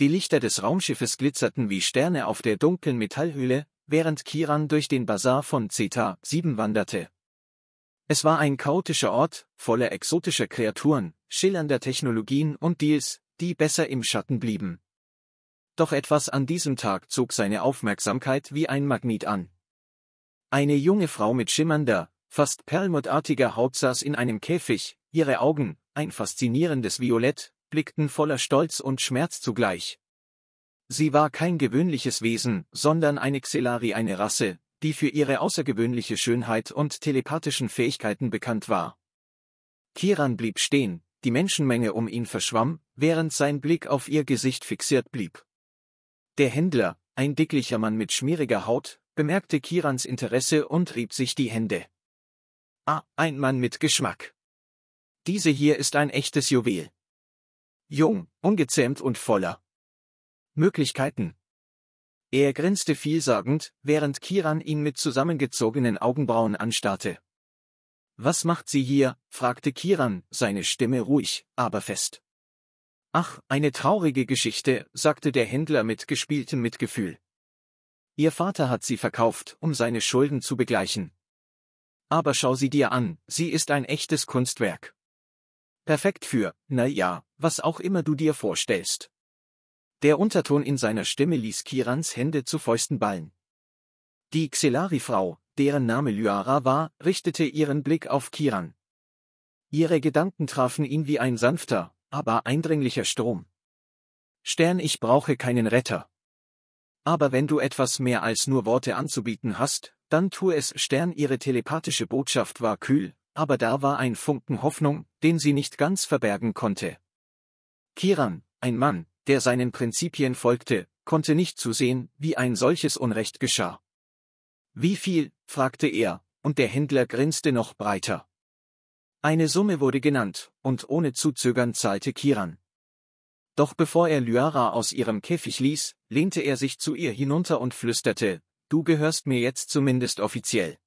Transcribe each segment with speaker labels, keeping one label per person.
Speaker 1: Die Lichter des Raumschiffes glitzerten wie Sterne auf der dunklen Metallhöhle, während Kiran durch den Bazar von Zeta 7 wanderte. Es war ein chaotischer Ort, voller exotischer Kreaturen, schillernder Technologien und Deals, die besser im Schatten blieben. Doch etwas an diesem Tag zog seine Aufmerksamkeit wie ein Magnet an. Eine junge Frau mit schimmernder, fast perlmuttartiger Haut saß in einem Käfig, ihre Augen, ein faszinierendes Violett, blickten voller Stolz und Schmerz zugleich. Sie war kein gewöhnliches Wesen, sondern eine Xelari, eine Rasse, die für ihre außergewöhnliche Schönheit und telepathischen Fähigkeiten bekannt war. Kiran blieb stehen, die Menschenmenge um ihn verschwamm, während sein Blick auf ihr Gesicht fixiert blieb. Der Händler, ein dicklicher Mann mit schmieriger Haut, bemerkte Kirans Interesse und rieb sich die Hände. Ah, ein Mann mit Geschmack. Diese hier ist ein echtes Juwel. Jung, ungezähmt und voller Möglichkeiten. Er grinste vielsagend, während Kiran ihn mit zusammengezogenen Augenbrauen anstarrte. Was macht sie hier? fragte Kiran, seine Stimme ruhig, aber fest. Ach, eine traurige Geschichte, sagte der Händler mit gespieltem Mitgefühl. Ihr Vater hat sie verkauft, um seine Schulden zu begleichen. Aber schau sie dir an, sie ist ein echtes Kunstwerk. Perfekt für, na ja, was auch immer du dir vorstellst. Der Unterton in seiner Stimme ließ Kirans Hände zu Fäusten ballen. Die Xelari-Frau, deren Name Lyara war, richtete ihren Blick auf Kiran. Ihre Gedanken trafen ihn wie ein sanfter, aber eindringlicher Strom. Stern, ich brauche keinen Retter. Aber wenn du etwas mehr als nur Worte anzubieten hast, dann tu es. Stern, ihre telepathische Botschaft war kühl, aber da war ein Funken Hoffnung, den sie nicht ganz verbergen konnte. Kiran, ein Mann, der seinen Prinzipien folgte, konnte nicht zusehen, wie ein solches Unrecht geschah. Wie viel? fragte er, und der Händler grinste noch breiter. Eine Summe wurde genannt, und ohne zu zögern zahlte Kiran. Doch bevor er Lyara aus ihrem Käfig ließ, lehnte er sich zu ihr hinunter und flüsterte, Du gehörst mir jetzt zumindest offiziell.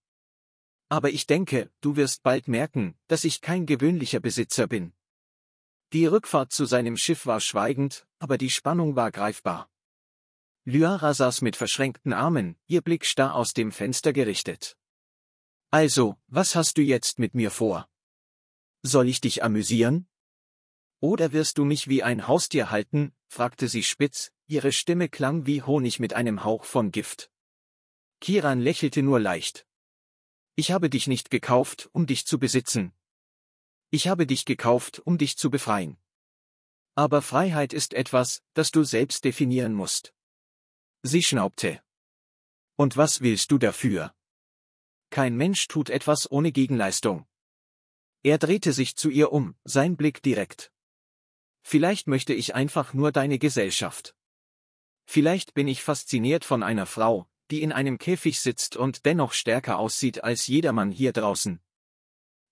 Speaker 1: Aber ich denke, du wirst bald merken, dass ich kein gewöhnlicher Besitzer bin. Die Rückfahrt zu seinem Schiff war schweigend, aber die Spannung war greifbar. Lyara saß mit verschränkten Armen, ihr Blick starr aus dem Fenster gerichtet. Also, was hast du jetzt mit mir vor? Soll ich dich amüsieren? Oder wirst du mich wie ein Haustier halten? fragte sie spitz, ihre Stimme klang wie Honig mit einem Hauch von Gift. Kiran lächelte nur leicht. Ich habe dich nicht gekauft, um dich zu besitzen. Ich habe dich gekauft, um dich zu befreien. Aber Freiheit ist etwas, das du selbst definieren musst. Sie schnaubte. Und was willst du dafür? Kein Mensch tut etwas ohne Gegenleistung. Er drehte sich zu ihr um, sein Blick direkt. Vielleicht möchte ich einfach nur deine Gesellschaft. Vielleicht bin ich fasziniert von einer Frau, die in einem Käfig sitzt und dennoch stärker aussieht als jedermann hier draußen.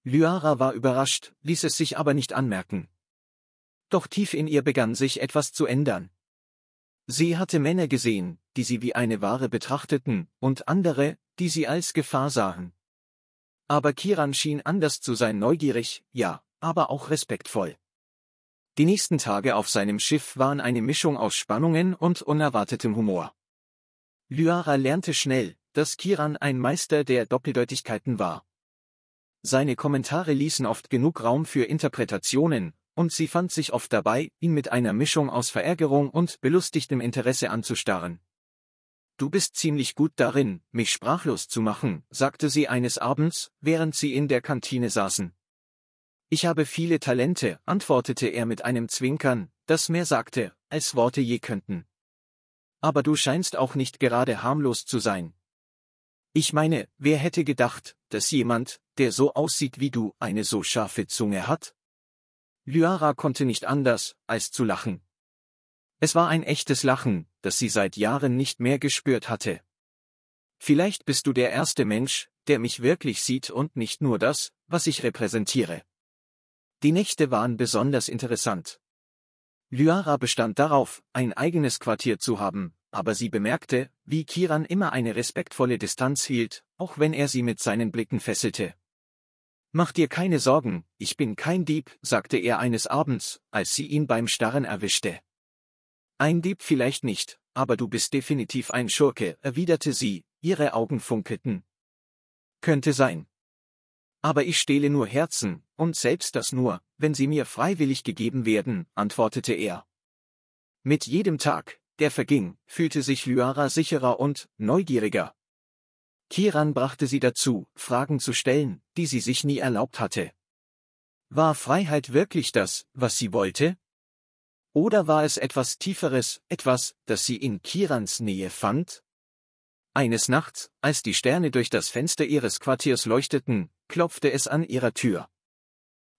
Speaker 1: Lyara war überrascht, ließ es sich aber nicht anmerken. Doch tief in ihr begann sich etwas zu ändern. Sie hatte Männer gesehen, die sie wie eine Ware betrachteten, und andere, die sie als Gefahr sahen. Aber Kiran schien anders zu sein neugierig, ja, aber auch respektvoll. Die nächsten Tage auf seinem Schiff waren eine Mischung aus Spannungen und unerwartetem Humor. Lyara lernte schnell, dass Kiran ein Meister der Doppeldeutigkeiten war. Seine Kommentare ließen oft genug Raum für Interpretationen, und sie fand sich oft dabei, ihn mit einer Mischung aus Verärgerung und belustigtem Interesse anzustarren. Du bist ziemlich gut darin, mich sprachlos zu machen, sagte sie eines Abends, während sie in der Kantine saßen. Ich habe viele Talente, antwortete er mit einem Zwinkern, das mehr sagte, als Worte je könnten aber du scheinst auch nicht gerade harmlos zu sein. Ich meine, wer hätte gedacht, dass jemand, der so aussieht wie du, eine so scharfe Zunge hat? Lyara konnte nicht anders, als zu lachen. Es war ein echtes Lachen, das sie seit Jahren nicht mehr gespürt hatte. Vielleicht bist du der erste Mensch, der mich wirklich sieht und nicht nur das, was ich repräsentiere. Die Nächte waren besonders interessant. Lyara bestand darauf, ein eigenes Quartier zu haben, aber sie bemerkte, wie Kiran immer eine respektvolle Distanz hielt, auch wenn er sie mit seinen Blicken fesselte. Mach dir keine Sorgen, ich bin kein Dieb, sagte er eines Abends, als sie ihn beim Starren erwischte. Ein Dieb vielleicht nicht, aber du bist definitiv ein Schurke, erwiderte sie, ihre Augen funkelten. Könnte sein. Aber ich stehle nur Herzen, und selbst das nur, wenn sie mir freiwillig gegeben werden, antwortete er. Mit jedem Tag, der verging, fühlte sich Lyara sicherer und neugieriger. Kiran brachte sie dazu, Fragen zu stellen, die sie sich nie erlaubt hatte. War Freiheit wirklich das, was sie wollte? Oder war es etwas Tieferes, etwas, das sie in Kirans Nähe fand? Eines Nachts, als die Sterne durch das Fenster ihres Quartiers leuchteten, klopfte es an ihrer Tür.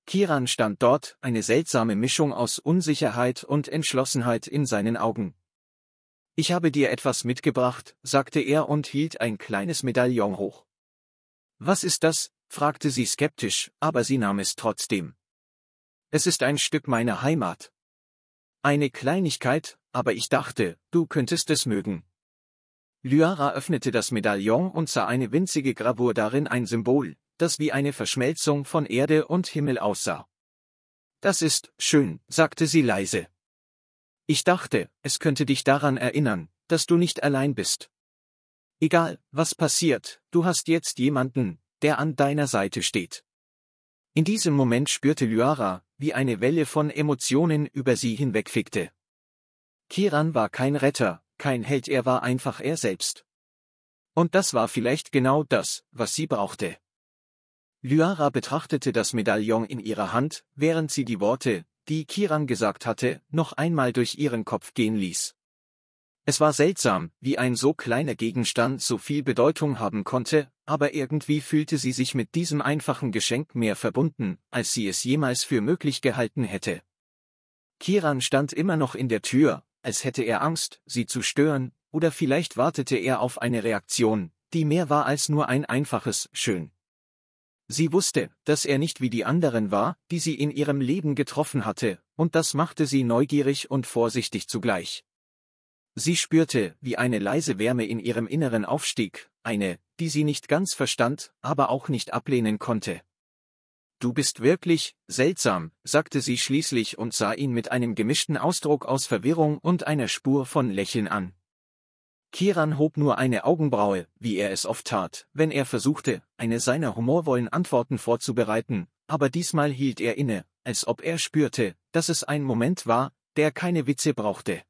Speaker 1: Kiran stand dort, eine seltsame Mischung aus Unsicherheit und Entschlossenheit in seinen Augen. Ich habe dir etwas mitgebracht, sagte er und hielt ein kleines Medaillon hoch. Was ist das? fragte sie skeptisch, aber sie nahm es trotzdem. Es ist ein Stück meiner Heimat. Eine Kleinigkeit, aber ich dachte, du könntest es mögen. Lyara öffnete das Medaillon und sah eine winzige Gravur darin ein Symbol, das wie eine Verschmelzung von Erde und Himmel aussah. Das ist schön, sagte sie leise. Ich dachte, es könnte dich daran erinnern, dass du nicht allein bist. Egal, was passiert, du hast jetzt jemanden, der an deiner Seite steht. In diesem Moment spürte Lyara, wie eine Welle von Emotionen über sie hinwegfickte. Kiran war kein Retter, kein Held, er war einfach er selbst. Und das war vielleicht genau das, was sie brauchte. Lyara betrachtete das Medaillon in ihrer Hand, während sie die Worte, die Kiran gesagt hatte, noch einmal durch ihren Kopf gehen ließ. Es war seltsam, wie ein so kleiner Gegenstand so viel Bedeutung haben konnte, aber irgendwie fühlte sie sich mit diesem einfachen Geschenk mehr verbunden, als sie es jemals für möglich gehalten hätte. Kiran stand immer noch in der Tür, als hätte er Angst, sie zu stören, oder vielleicht wartete er auf eine Reaktion, die mehr war als nur ein einfaches Schön. Sie wusste, dass er nicht wie die anderen war, die sie in ihrem Leben getroffen hatte, und das machte sie neugierig und vorsichtig zugleich. Sie spürte, wie eine leise Wärme in ihrem Inneren aufstieg, eine, die sie nicht ganz verstand, aber auch nicht ablehnen konnte. Du bist wirklich seltsam, sagte sie schließlich und sah ihn mit einem gemischten Ausdruck aus Verwirrung und einer Spur von Lächeln an. Kiran hob nur eine Augenbraue, wie er es oft tat, wenn er versuchte, eine seiner humorvollen Antworten vorzubereiten, aber diesmal hielt er inne, als ob er spürte, dass es ein Moment war, der keine Witze brauchte.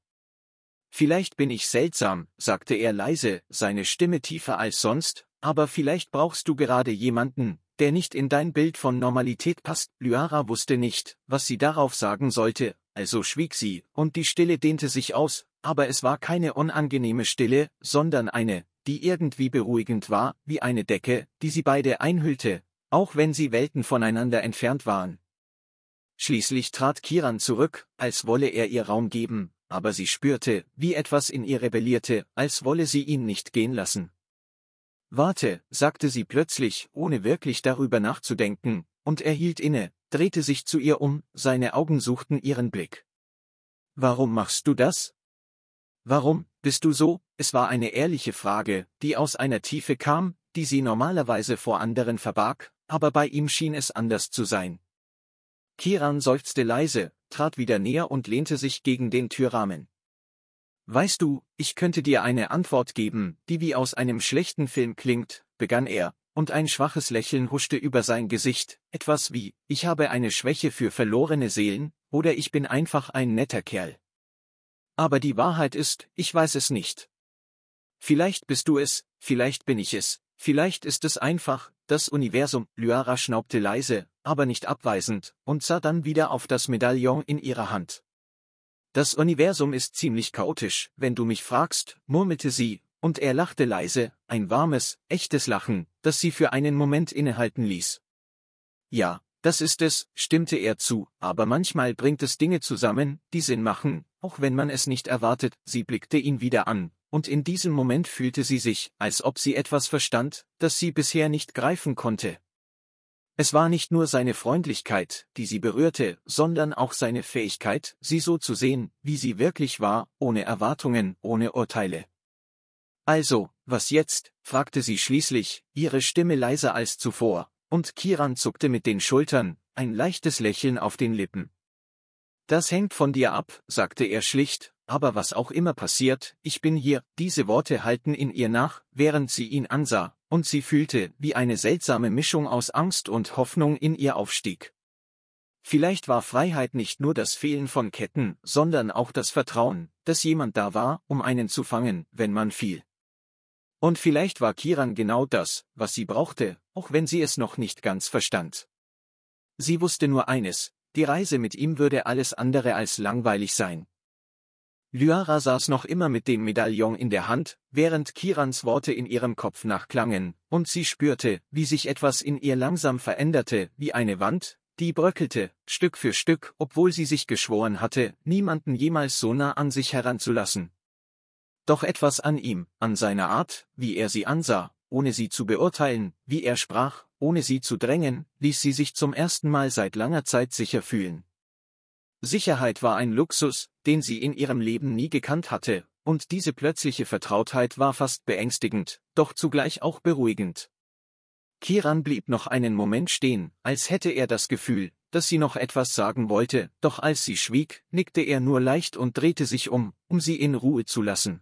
Speaker 1: Vielleicht bin ich seltsam, sagte er leise, seine Stimme tiefer als sonst, aber vielleicht brauchst du gerade jemanden, der nicht in dein Bild von Normalität passt. Lyara wusste nicht, was sie darauf sagen sollte, also schwieg sie, und die Stille dehnte sich aus, aber es war keine unangenehme Stille, sondern eine, die irgendwie beruhigend war, wie eine Decke, die sie beide einhüllte, auch wenn sie Welten voneinander entfernt waren. Schließlich trat Kiran zurück, als wolle er ihr Raum geben, aber sie spürte, wie etwas in ihr rebellierte, als wolle sie ihn nicht gehen lassen. Warte, sagte sie plötzlich, ohne wirklich darüber nachzudenken, und er hielt inne, drehte sich zu ihr um, seine Augen suchten ihren Blick. Warum machst du das? Warum bist du so? Es war eine ehrliche Frage, die aus einer Tiefe kam, die sie normalerweise vor anderen verbarg, aber bei ihm schien es anders zu sein. Kiran seufzte leise, trat wieder näher und lehnte sich gegen den Türrahmen. Weißt du, ich könnte dir eine Antwort geben, die wie aus einem schlechten Film klingt, begann er, und ein schwaches Lächeln huschte über sein Gesicht, etwas wie, ich habe eine Schwäche für verlorene Seelen, oder ich bin einfach ein netter Kerl. Aber die Wahrheit ist, ich weiß es nicht. Vielleicht bist du es, vielleicht bin ich es, vielleicht ist es einfach, das Universum. Lyara schnaubte leise, aber nicht abweisend, und sah dann wieder auf das Medaillon in ihrer Hand. Das Universum ist ziemlich chaotisch, wenn du mich fragst, murmelte sie, und er lachte leise, ein warmes, echtes Lachen, das sie für einen Moment innehalten ließ. Ja, das ist es, stimmte er zu, aber manchmal bringt es Dinge zusammen, die Sinn machen, auch wenn man es nicht erwartet, sie blickte ihn wieder an, und in diesem Moment fühlte sie sich, als ob sie etwas verstand, das sie bisher nicht greifen konnte. Es war nicht nur seine Freundlichkeit, die sie berührte, sondern auch seine Fähigkeit, sie so zu sehen, wie sie wirklich war, ohne Erwartungen, ohne Urteile. Also, was jetzt? fragte sie schließlich, ihre Stimme leiser als zuvor, und Kiran zuckte mit den Schultern, ein leichtes Lächeln auf den Lippen. Das hängt von dir ab, sagte er schlicht, aber was auch immer passiert, ich bin hier, diese Worte halten in ihr nach, während sie ihn ansah, und sie fühlte, wie eine seltsame Mischung aus Angst und Hoffnung in ihr aufstieg. Vielleicht war Freiheit nicht nur das Fehlen von Ketten, sondern auch das Vertrauen, dass jemand da war, um einen zu fangen, wenn man fiel. Und vielleicht war Kiran genau das, was sie brauchte, auch wenn sie es noch nicht ganz verstand. Sie wusste nur eines, die Reise mit ihm würde alles andere als langweilig sein. Lyara saß noch immer mit dem Medaillon in der Hand, während Kirans Worte in ihrem Kopf nachklangen, und sie spürte, wie sich etwas in ihr langsam veränderte, wie eine Wand, die bröckelte, Stück für Stück, obwohl sie sich geschworen hatte, niemanden jemals so nah an sich heranzulassen. Doch etwas an ihm, an seiner Art, wie er sie ansah, ohne sie zu beurteilen, wie er sprach, ohne sie zu drängen, ließ sie sich zum ersten Mal seit langer Zeit sicher fühlen. Sicherheit war ein Luxus, den sie in ihrem Leben nie gekannt hatte, und diese plötzliche Vertrautheit war fast beängstigend, doch zugleich auch beruhigend. Kiran blieb noch einen Moment stehen, als hätte er das Gefühl, dass sie noch etwas sagen wollte, doch als sie schwieg, nickte er nur leicht und drehte sich um, um sie in Ruhe zu lassen.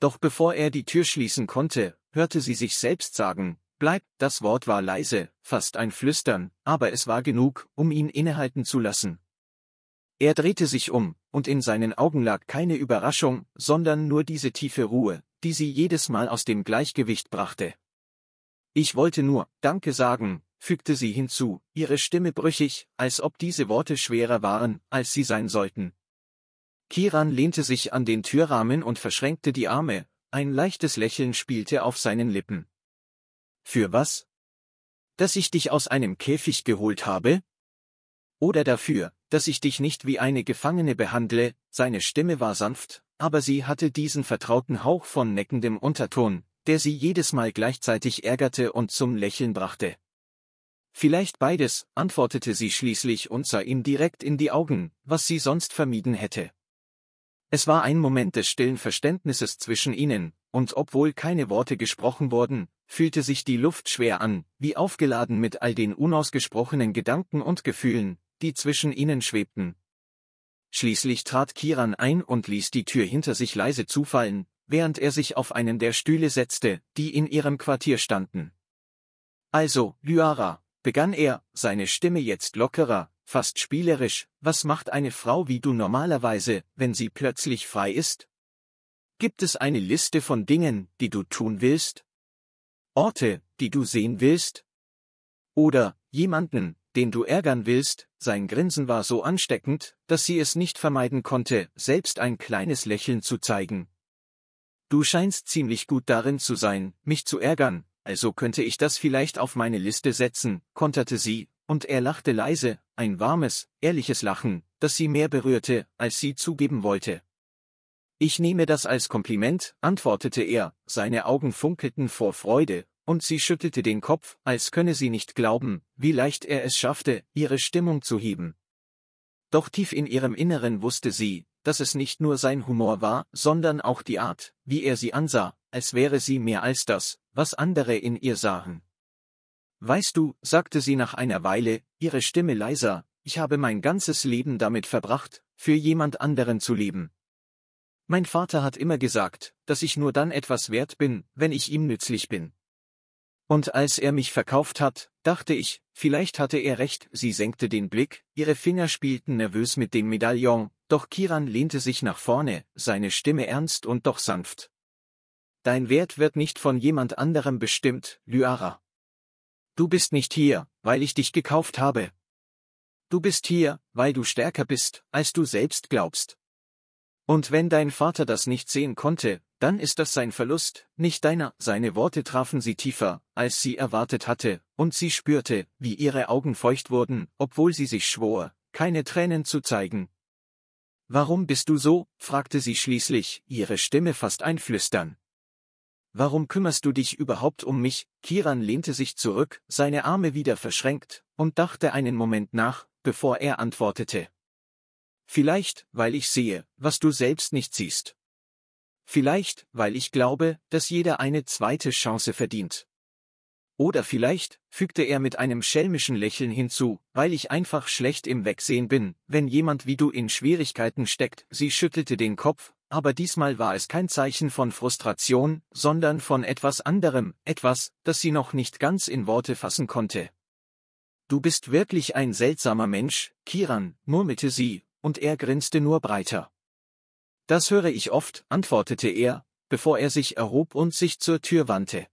Speaker 1: Doch bevor er die Tür schließen konnte, hörte sie sich selbst sagen, Bleib, das Wort war leise, fast ein Flüstern, aber es war genug, um ihn innehalten zu lassen. Er drehte sich um, und in seinen Augen lag keine Überraschung, sondern nur diese tiefe Ruhe, die sie jedes Mal aus dem Gleichgewicht brachte. Ich wollte nur, Danke sagen, fügte sie hinzu, ihre Stimme brüchig, als ob diese Worte schwerer waren, als sie sein sollten. Kiran lehnte sich an den Türrahmen und verschränkte die Arme, ein leichtes Lächeln spielte auf seinen Lippen. Für was? Dass ich dich aus einem Käfig geholt habe? Oder dafür, dass ich dich nicht wie eine Gefangene behandle, seine Stimme war sanft, aber sie hatte diesen vertrauten Hauch von neckendem Unterton, der sie jedes Mal gleichzeitig ärgerte und zum Lächeln brachte. Vielleicht beides, antwortete sie schließlich und sah ihm direkt in die Augen, was sie sonst vermieden hätte. Es war ein Moment des stillen Verständnisses zwischen ihnen, und obwohl keine Worte gesprochen wurden, fühlte sich die Luft schwer an, wie aufgeladen mit all den unausgesprochenen Gedanken und Gefühlen, die zwischen ihnen schwebten. Schließlich trat Kiran ein und ließ die Tür hinter sich leise zufallen, während er sich auf einen der Stühle setzte, die in ihrem Quartier standen. Also, Lyara, begann er, seine Stimme jetzt lockerer, fast spielerisch, was macht eine Frau wie du normalerweise, wenn sie plötzlich frei ist? Gibt es eine Liste von Dingen, die du tun willst? Orte, die du sehen willst? Oder jemanden, den du ärgern willst? Sein Grinsen war so ansteckend, dass sie es nicht vermeiden konnte, selbst ein kleines Lächeln zu zeigen. Du scheinst ziemlich gut darin zu sein, mich zu ärgern, also könnte ich das vielleicht auf meine Liste setzen, konterte sie, und er lachte leise, ein warmes, ehrliches Lachen, das sie mehr berührte, als sie zugeben wollte. Ich nehme das als Kompliment, antwortete er, seine Augen funkelten vor Freude, und sie schüttelte den Kopf, als könne sie nicht glauben, wie leicht er es schaffte, ihre Stimmung zu heben. Doch tief in ihrem Inneren wusste sie, dass es nicht nur sein Humor war, sondern auch die Art, wie er sie ansah, als wäre sie mehr als das, was andere in ihr sahen. Weißt du, sagte sie nach einer Weile, ihre Stimme leiser, ich habe mein ganzes Leben damit verbracht, für jemand anderen zu leben, mein Vater hat immer gesagt, dass ich nur dann etwas wert bin, wenn ich ihm nützlich bin. Und als er mich verkauft hat, dachte ich, vielleicht hatte er recht, sie senkte den Blick, ihre Finger spielten nervös mit dem Medaillon, doch Kiran lehnte sich nach vorne, seine Stimme ernst und doch sanft. Dein Wert wird nicht von jemand anderem bestimmt, Lyara. Du bist nicht hier, weil ich dich gekauft habe. Du bist hier, weil du stärker bist, als du selbst glaubst. Und wenn dein Vater das nicht sehen konnte, dann ist das sein Verlust, nicht deiner. Seine Worte trafen sie tiefer, als sie erwartet hatte, und sie spürte, wie ihre Augen feucht wurden, obwohl sie sich schwor, keine Tränen zu zeigen. Warum bist du so? fragte sie schließlich, ihre Stimme fast einflüstern. Warum kümmerst du dich überhaupt um mich? Kiran lehnte sich zurück, seine Arme wieder verschränkt, und dachte einen Moment nach, bevor er antwortete. Vielleicht, weil ich sehe, was du selbst nicht siehst. Vielleicht, weil ich glaube, dass jeder eine zweite Chance verdient. Oder vielleicht, fügte er mit einem schelmischen Lächeln hinzu, weil ich einfach schlecht im Wegsehen bin, wenn jemand wie du in Schwierigkeiten steckt, sie schüttelte den Kopf, aber diesmal war es kein Zeichen von Frustration, sondern von etwas anderem, etwas, das sie noch nicht ganz in Worte fassen konnte. Du bist wirklich ein seltsamer Mensch, Kiran, murmelte sie, und er grinste nur breiter. Das höre ich oft, antwortete er, bevor er sich erhob und sich zur Tür wandte.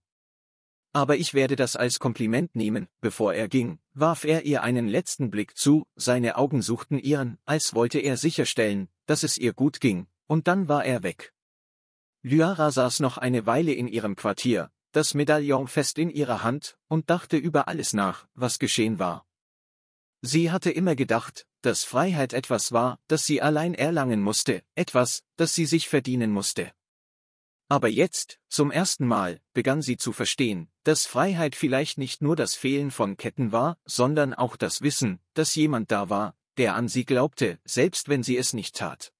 Speaker 1: Aber ich werde das als Kompliment nehmen, bevor er ging, warf er ihr einen letzten Blick zu, seine Augen suchten ihren, als wollte er sicherstellen, dass es ihr gut ging, und dann war er weg. Lyara saß noch eine Weile in ihrem Quartier, das Medaillon fest in ihrer Hand, und dachte über alles nach, was geschehen war. Sie hatte immer gedacht, dass Freiheit etwas war, das sie allein erlangen musste, etwas, das sie sich verdienen musste. Aber jetzt, zum ersten Mal, begann sie zu verstehen, dass Freiheit vielleicht nicht nur das Fehlen von Ketten war, sondern auch das Wissen, dass jemand da war, der an sie glaubte, selbst wenn sie es nicht tat.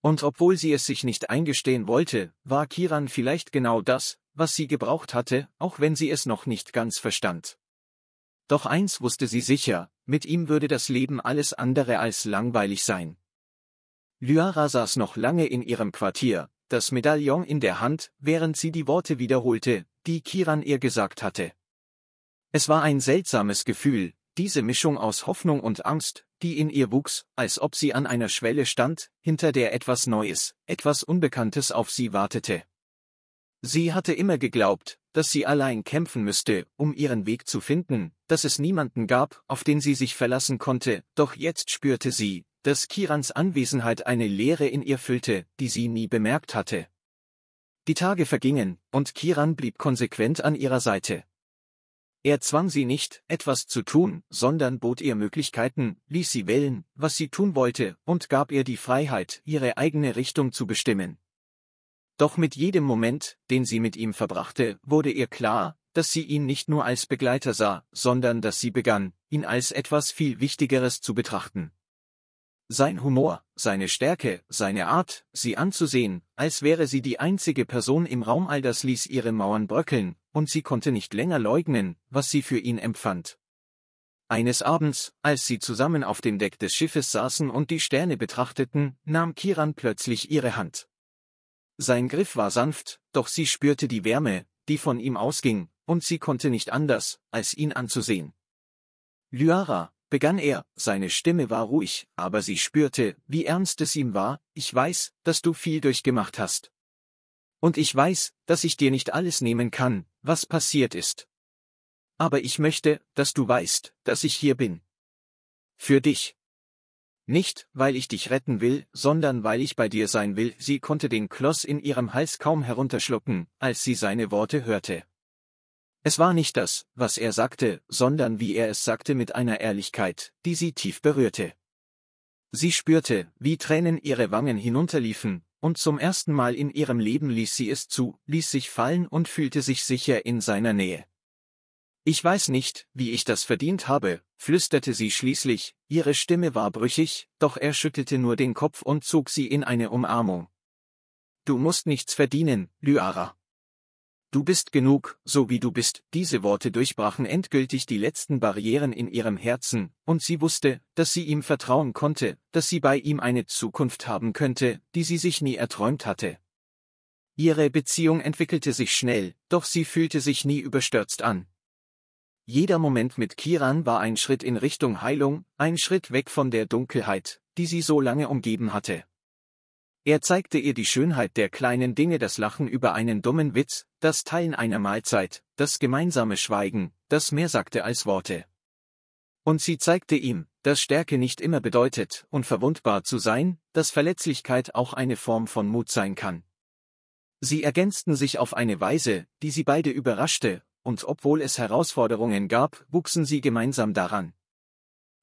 Speaker 1: Und obwohl sie es sich nicht eingestehen wollte, war Kiran vielleicht genau das, was sie gebraucht hatte, auch wenn sie es noch nicht ganz verstand. Doch eins wusste sie sicher, mit ihm würde das Leben alles andere als langweilig sein. Lyara saß noch lange in ihrem Quartier, das Medaillon in der Hand, während sie die Worte wiederholte, die Kiran ihr gesagt hatte. Es war ein seltsames Gefühl, diese Mischung aus Hoffnung und Angst, die in ihr wuchs, als ob sie an einer Schwelle stand, hinter der etwas Neues, etwas Unbekanntes auf sie wartete. Sie hatte immer geglaubt, dass sie allein kämpfen müsste, um ihren Weg zu finden, dass es niemanden gab, auf den sie sich verlassen konnte, doch jetzt spürte sie, dass Kirans Anwesenheit eine Leere in ihr füllte, die sie nie bemerkt hatte. Die Tage vergingen, und Kiran blieb konsequent an ihrer Seite. Er zwang sie nicht, etwas zu tun, sondern bot ihr Möglichkeiten, ließ sie wählen, was sie tun wollte, und gab ihr die Freiheit, ihre eigene Richtung zu bestimmen. Doch mit jedem Moment, den sie mit ihm verbrachte, wurde ihr klar, dass sie ihn nicht nur als Begleiter sah, sondern dass sie begann, ihn als etwas viel Wichtigeres zu betrachten. Sein Humor, seine Stärke, seine Art, sie anzusehen, als wäre sie die einzige Person im Raum, all das ließ ihre Mauern bröckeln, und sie konnte nicht länger leugnen, was sie für ihn empfand. Eines Abends, als sie zusammen auf dem Deck des Schiffes saßen und die Sterne betrachteten, nahm Kiran plötzlich ihre Hand. Sein Griff war sanft, doch sie spürte die Wärme, die von ihm ausging, und sie konnte nicht anders, als ihn anzusehen. Lyara, begann er, seine Stimme war ruhig, aber sie spürte, wie ernst es ihm war, ich weiß, dass du viel durchgemacht hast. Und ich weiß, dass ich dir nicht alles nehmen kann, was passiert ist. Aber ich möchte, dass du weißt, dass ich hier bin. Für dich. Nicht, weil ich dich retten will, sondern weil ich bei dir sein will. Sie konnte den Kloss in ihrem Hals kaum herunterschlucken, als sie seine Worte hörte. Es war nicht das, was er sagte, sondern wie er es sagte mit einer Ehrlichkeit, die sie tief berührte. Sie spürte, wie Tränen ihre Wangen hinunterliefen, und zum ersten Mal in ihrem Leben ließ sie es zu, ließ sich fallen und fühlte sich sicher in seiner Nähe. Ich weiß nicht, wie ich das verdient habe, flüsterte sie schließlich, ihre Stimme war brüchig, doch er schüttelte nur den Kopf und zog sie in eine Umarmung. Du musst nichts verdienen, Lyara. Du bist genug, so wie du bist, diese Worte durchbrachen endgültig die letzten Barrieren in ihrem Herzen, und sie wusste, dass sie ihm vertrauen konnte, dass sie bei ihm eine Zukunft haben könnte, die sie sich nie erträumt hatte. Ihre Beziehung entwickelte sich schnell, doch sie fühlte sich nie überstürzt an. Jeder Moment mit Kiran war ein Schritt in Richtung Heilung, ein Schritt weg von der Dunkelheit, die sie so lange umgeben hatte. Er zeigte ihr die Schönheit der kleinen Dinge, das Lachen über einen dummen Witz, das Teilen einer Mahlzeit, das gemeinsame Schweigen, das mehr sagte als Worte. Und sie zeigte ihm, dass Stärke nicht immer bedeutet, unverwundbar zu sein, dass Verletzlichkeit auch eine Form von Mut sein kann. Sie ergänzten sich auf eine Weise, die sie beide überraschte, und obwohl es Herausforderungen gab, wuchsen sie gemeinsam daran.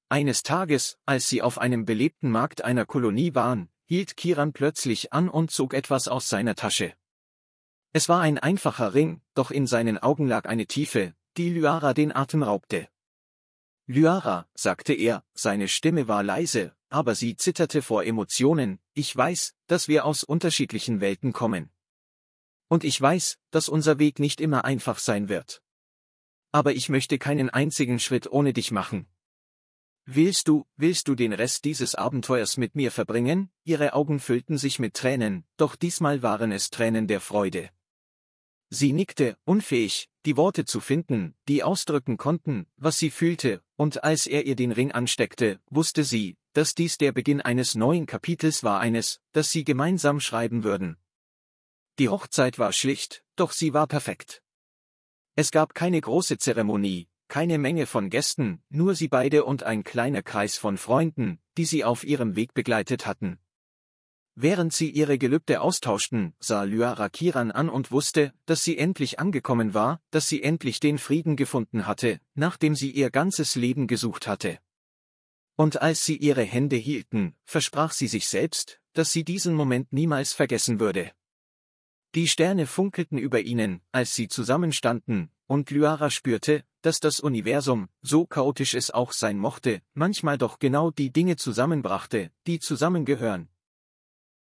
Speaker 1: Eines Tages, als sie auf einem belebten Markt einer Kolonie waren, hielt Kiran plötzlich an und zog etwas aus seiner Tasche. Es war ein einfacher Ring, doch in seinen Augen lag eine Tiefe, die Lyara den Atem raubte. Lyara, sagte er, seine Stimme war leise, aber sie zitterte vor Emotionen, ich weiß, dass wir aus unterschiedlichen Welten kommen. Und ich weiß, dass unser Weg nicht immer einfach sein wird. Aber ich möchte keinen einzigen Schritt ohne dich machen. Willst du, willst du den Rest dieses Abenteuers mit mir verbringen? Ihre Augen füllten sich mit Tränen, doch diesmal waren es Tränen der Freude. Sie nickte, unfähig, die Worte zu finden, die ausdrücken konnten, was sie fühlte, und als er ihr den Ring ansteckte, wusste sie, dass dies der Beginn eines neuen Kapitels war eines, das sie gemeinsam schreiben würden. Die Hochzeit war schlicht, doch sie war perfekt. Es gab keine große Zeremonie, keine Menge von Gästen, nur sie beide und ein kleiner Kreis von Freunden, die sie auf ihrem Weg begleitet hatten. Während sie ihre Gelübde austauschten, sah Lyara Kiran an und wusste, dass sie endlich angekommen war, dass sie endlich den Frieden gefunden hatte, nachdem sie ihr ganzes Leben gesucht hatte. Und als sie ihre Hände hielten, versprach sie sich selbst, dass sie diesen Moment niemals vergessen würde. Die Sterne funkelten über ihnen, als sie zusammenstanden, und Lyara spürte, dass das Universum, so chaotisch es auch sein mochte, manchmal doch genau die Dinge zusammenbrachte, die zusammengehören,